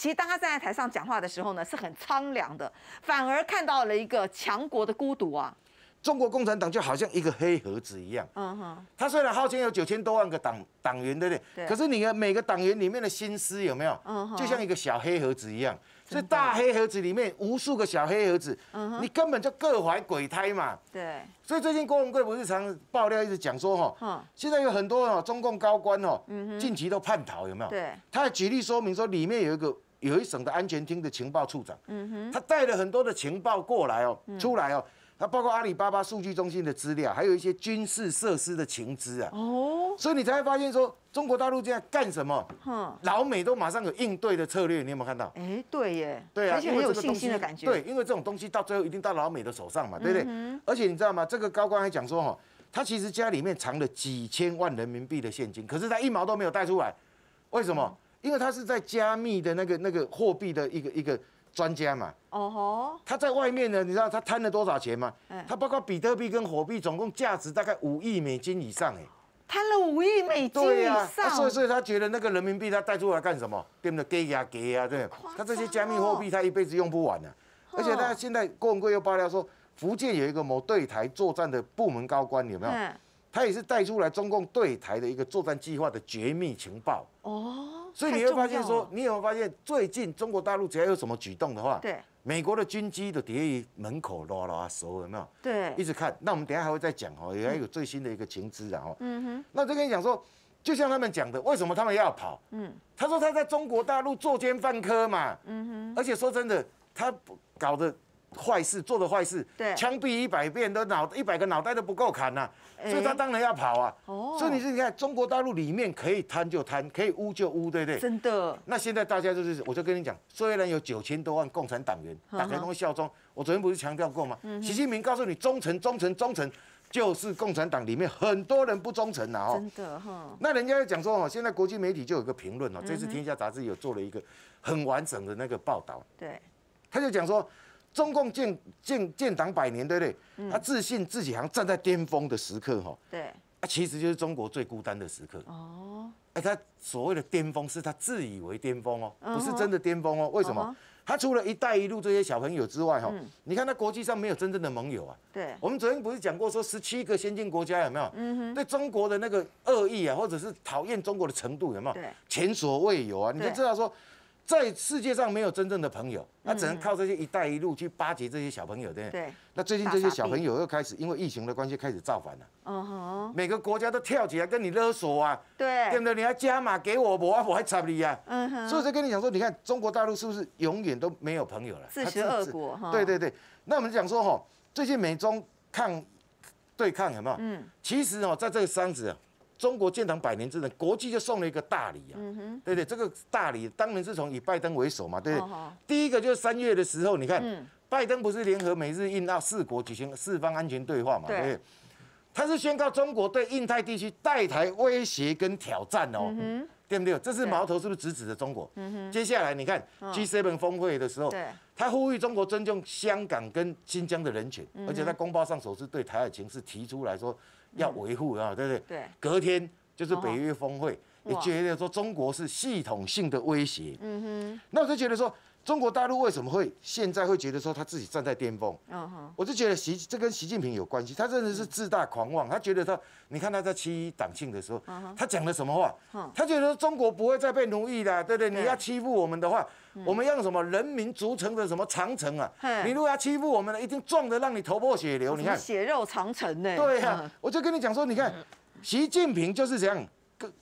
其实当他站在台上讲话的时候呢，是很苍凉的，反而看到了一个强国的孤独啊。中国共产党就好像一个黑盒子一样，嗯哼，他虽然号称有九千多万个党党员，对不对？对。可是你的每个党员里面的心思有没有？嗯哼，就像一个小黑盒子一样，所以大黑盒子里面无数个小黑盒子，嗯哼，你根本就各怀鬼胎嘛。对。所以最近郭文贵不是常爆料，一直讲说哈，现在有很多哦中共高官哦，嗯哼，近期都叛逃有没有？对。他还举例说明说里面有一个。有一省的安全厅的情报处长，嗯哼，他带了很多的情报过来哦，出来哦，他包括阿里巴巴数据中心的资料，还有一些军事设施的情资啊。哦，所以你才会发现说，中国大陆这在干什么，老美都马上有应对的策略，你有没有看到？哎，对耶，对啊，而且很有信心的感觉。对，因为这种东西到最后一定到老美的手上嘛，对不对？而且你知道吗？这个高官还讲说哈，他其实家里面藏了几千万人民币的现金，可是他一毛都没有带出来，为什么？因为他是在加密的那个那个货币的一个一个专家嘛。哦吼！他在外面呢，你知道他贪了多少钱吗？他包括比特币跟火币，总共价值大概五亿美金以上哎。贪了五亿美金以上。对啊。所以所以他觉得那个人民币他带出来干什么？对不对？给呀给呀，对。他这些加密货币他一辈子用不完的。而且他现在郭文贵又爆料说，福建有一个某对台作战的部门高官，有没有？他也是带出来中共对台的一个作战计划的绝密情报。哦。所以你会发现说，你有没有发现最近中国大陆只要有什么举动的话，对，美国的军机都抵于门口啰啊，所有没有？对，一直看。那我们等下还会再讲哦，也要有最新的一个情资啊。嗯哼。那就跟你讲说，就像他们讲的，为什么他们要跑？嗯，他说他在中国大陆作奸犯科嘛。嗯哼。而且说真的，他搞的。坏事做的坏事，对，枪毙一百遍，都脑一百个脑袋都不够砍呐，所以他当然要跑啊。哦，所以你是你看中国大陆里面可以贪就贪，可以污就污，对不对？真的。那现在大家就是，我就跟你讲，虽然有九千多万共产党员，大家都效忠。我昨天不是强调过吗？习近平告诉你忠诚，忠诚，忠诚，就是共产党里面很多人不忠诚然哦。真的哈。那人家又讲说哦，现在国际媒体就有个评论哦，这次《天下杂志》有做了一个很完整的那个报道。对。他就讲说。中共建建建党百年，对不对？他自信自己好像站在巅峰的时刻，哈。对。啊，其实就是中国最孤单的时刻。哦。哎，他所谓的巅峰是他自以为巅峰哦，不是真的巅峰哦。为什么？他除了“一带一路”这些小朋友之外，哈，你看他国际上没有真正的盟友啊。对。我们昨天不是讲过说，十七个先进国家有没有？嗯哼。对中国的那个恶意啊，或者是讨厌中国的程度有没有？对。前所未有啊！你就知道说。在世界上没有真正的朋友，那只能靠这些“一带一路”去巴结这些小朋友，对不对？对。那最近这些小朋友又开始，因为疫情的关系开始造反了。哦每个国家都跳起来跟你勒索啊，对，对不对？你还加码给我，我我还差不啊。嗯哼。所以跟你讲说，你看中国大陆是不是永远都没有朋友了？四十二国哈。对对对。那我们讲说哈，最近美中抗对抗有没有？嗯。其实哦，在这个双子啊。中国建党百年之日，国际就送了一个大礼啊，对不对？这个大礼，当年是从以拜登为首嘛，对不对？第一个就是三月的时候，你看，拜登不是联合美日印澳四国举行四方安全对话嘛，对不对？他是宣告中国对印太地区台威胁跟挑战哦。对不对？这是矛头是不是直指的中国？接下来你看 G7 峰会的时候，他呼吁中国尊重香港跟新疆的人权，而且在公报上首次对台海情势提出来说要维护，啊，对不对？对。隔天就是北约峰会，也觉得说中国是系统性的威胁。嗯哼。那我就觉得说。中国大陆为什么会现在会觉得说他自己站在巅峰？嗯我就觉得习这跟习近平有关系，他真的是自大狂妄，他觉得他，你看他在七一党庆的时候，他讲了什么话？他觉得中国不会再被奴役的，对不对？你要欺负我们的话，我们用什么人民组成的什么长城啊？你如果要欺负我们了，一定撞得让你头破血流。你看血肉长城呢？对呀，我就跟你讲说，你看习近平就是这样。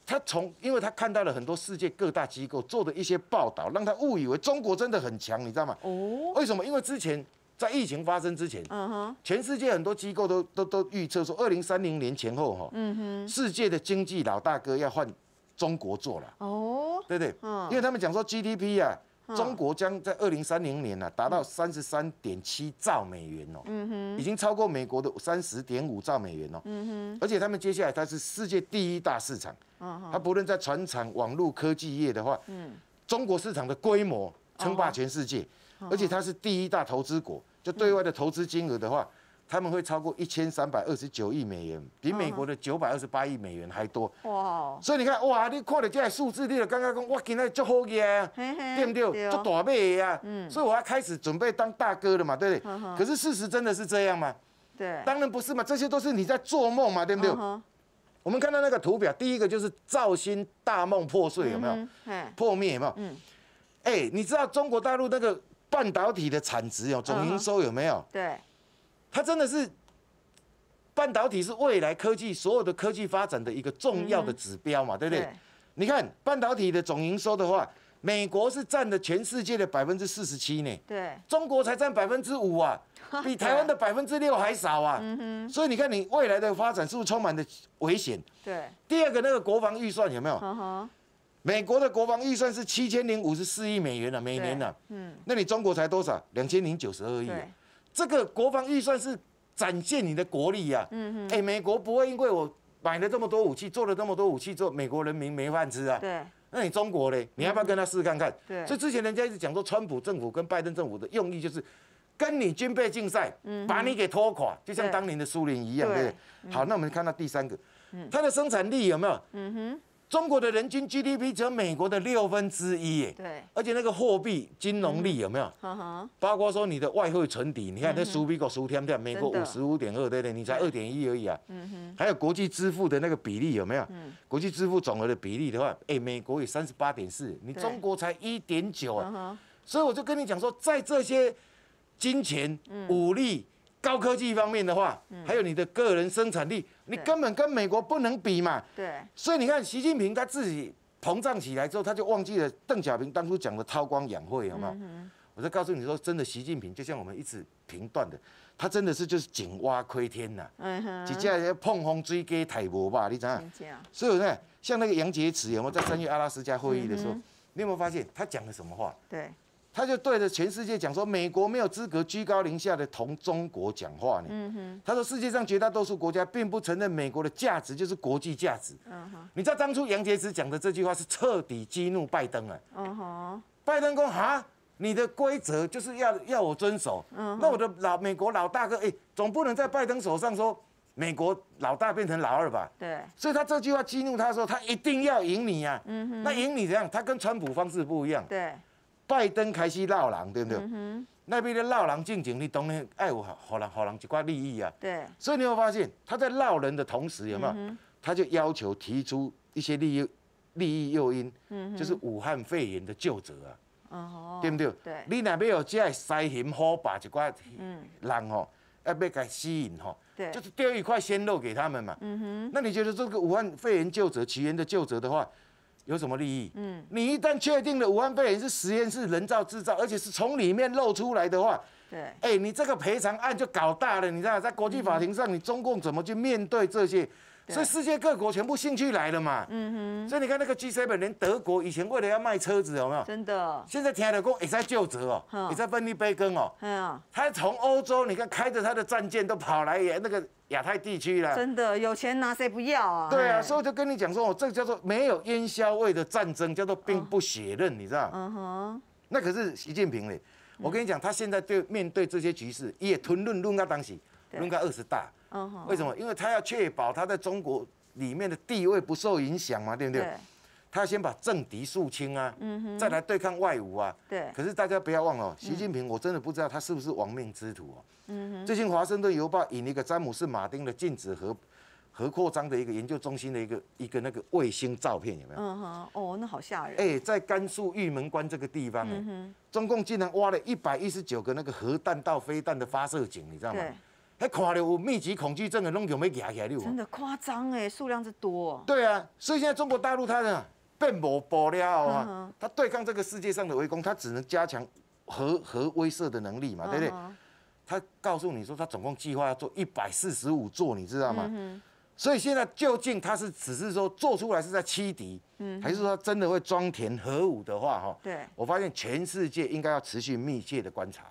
他从，因为他看到了很多世界各大机构做的一些报道，让他误以为中国真的很强，你知道吗？哦，为什么？因为之前在疫情发生之前，嗯哼，全世界很多机构都都都预测说，二零三零年前后哈，嗯哼，世界的经济老大哥要换中国做了，哦，对对，嗯，因为他们讲说 GDP 啊，中国将在二零三零年呢达到三十三点七兆美元哦，已经超过美国的三十点五兆美元哦，而且他们接下来它是世界第一大市场，它不论在船厂、网络科技业的话，中国市场的规模称霸全世界，而且它是第一大投资国，就对外的投资金额的话。他们会超过一千三百二十九亿美元，比美国的九百二十八亿美元还多。哇！所以你看，哇，你看了这些数字，你就刚刚讲，哇，今天就好呀，对不对？就大变呀。嗯。所以我要开始准备当大哥了嘛，对不对？可是事实真的是这样吗？对。当然不是嘛，这些都是你在做梦嘛，对不对？我们看到那个图表，第一个就是造星大梦破碎，有没有？破灭有没有？嗯。哎，你知道中国大陆那个半导体的产值有总营收有没有？对。它真的是半导体是未来科技所有的科技发展的一个重要的指标嘛，对不对？你看半导体的总营收的话，美国是占了全世界的百分之四十七呢，对中国才占百分之五啊，比台湾的百分之六还少啊。所以你看你未来的发展是不是充满的危险？对。第二个那个国防预算有没有？美国的国防预算是七千零五十四亿美元呢，每年呢。嗯。那你中国才多少？两千零九十二亿。这个国防预算是展现你的国力呀，哎，美国不会因为我买了这么多武器，做了这么多武器，做美国人民没饭吃啊？对，那你中国嘞？你要不要跟他试试看看？对，所以之前人家一直讲说，川普政府跟拜登政府的用意就是跟你军备竞赛，把你给拖垮，就像当年的苏联一样。对，好，那我们看到第三个，它的生产力有没有？嗯哼。中国的人均 GDP 只有美国的六分之一，对，而且那个货币金融力有没有？包括说你的外汇存底，你看那 s 比国 o 天 u 美国五十五点二，对不对？你才二点一而已啊。嗯哼。还有国际支付的那个比例有没有？嗯。国际支付总额的比例的话，哎，美国有三十八点四，你中国才一点九啊。所以我就跟你讲说，在这些金钱、武力。高科技方面的话，还有你的个人生产力，你根本跟美国不能比嘛。对。所以你看，习近平他自己膨胀起来之后，他就忘记了邓小平当初讲的韬光养晦，有没有？我就告诉你说，真的，习近平就像我们一直评断的，他真的是就是井蛙窥天呐，直接碰风追鸡太搏吧，你讲。所以呢，像那个杨洁篪有没有在参与阿拉斯加会议的时候，你有没有发现他讲了什么话？对。他就对着全世界讲说，美国没有资格居高临下的同中国讲话呢。他说，世界上绝大多数国家并不承认美国的价值就是国际价值。你知道当初杨洁篪讲的这句话是彻底激怒拜登了。拜登说，哈，你的规则就是要要我遵守。那我的老美国老大哥，哎，总不能在拜登手上说美国老大变成老二吧？对。所以他这句话激怒他，说他一定要赢你呀。那赢你怎样？他跟川普方式不一样。对。拜登开始闹人，对不对？那边的闹人竞争，你当然爱我好给人好人一挂利益啊。对。所以你会发现，他在闹人的同时，有没有？他就要求提出一些利益利益诱因，就是武汉肺炎的旧者啊，对不对？对。你那边有这西咸火把一挂人哦，要被给吸引哦，就是丢一块鲜肉给他们嘛。嗯哼。那你觉得这个武汉肺炎旧者起源的旧者的话？有什么利益？嗯，你一旦确定了武汉肺炎是实验室人造制造，而且是从里面漏出来的话，对，哎，你这个赔偿案就搞大了。你知道，在国际法庭上，你中共怎么去面对这些？所以世界各国全部兴趣来了嘛，嗯哼。所以你看那个 G7，连德国以前为了要卖车子有没有？真的。现在听海工也在就职哦，也在分一杯羹哦。他从欧洲，你看开着他的战舰都跑来也那个亚太地区了。真的，有钱拿谁不要啊？对啊，所以我就跟你讲说，哦，这个叫做没有烟硝味的战争，叫做兵不血刃，你知道？嗯哼。那可是习近平呢？我跟你讲，他现在对面对这些局势，也吞论论个东西，论个二十大。为什么？因为他要确保他在中国里面的地位不受影响嘛，对不对？他先把政敌肃清啊，再来对抗外侮啊。对。可是大家不要忘了，习近平我真的不知道他是不是亡命之徒哦。最近《华盛顿邮报》引了一个詹姆斯·马丁的禁止核核扩张的一个研究中心的一个一个那个卫星照片，有没有？嗯哼，哦，那好吓人。哎，在甘肃玉门关这个地方，中共竟然挖了一百一十九个那个核弹道飞弹的发射井，你知道吗？还看了有密集恐惧症的，拢用没夹起来。真的夸张哎，数量之多。对啊，所以现在中国大陆他呢，变无堡了啊，他对抗这个世界上的围攻，他只能加强核核威慑的能力嘛，对不对？他告诉你说，他总共计划要做一百四十五座，你知道吗？所以现在究竟他是只是说做出来是在欺敌，还是说真的会装填核武的话？哈，对。我发现全世界应该要持续密切的观察。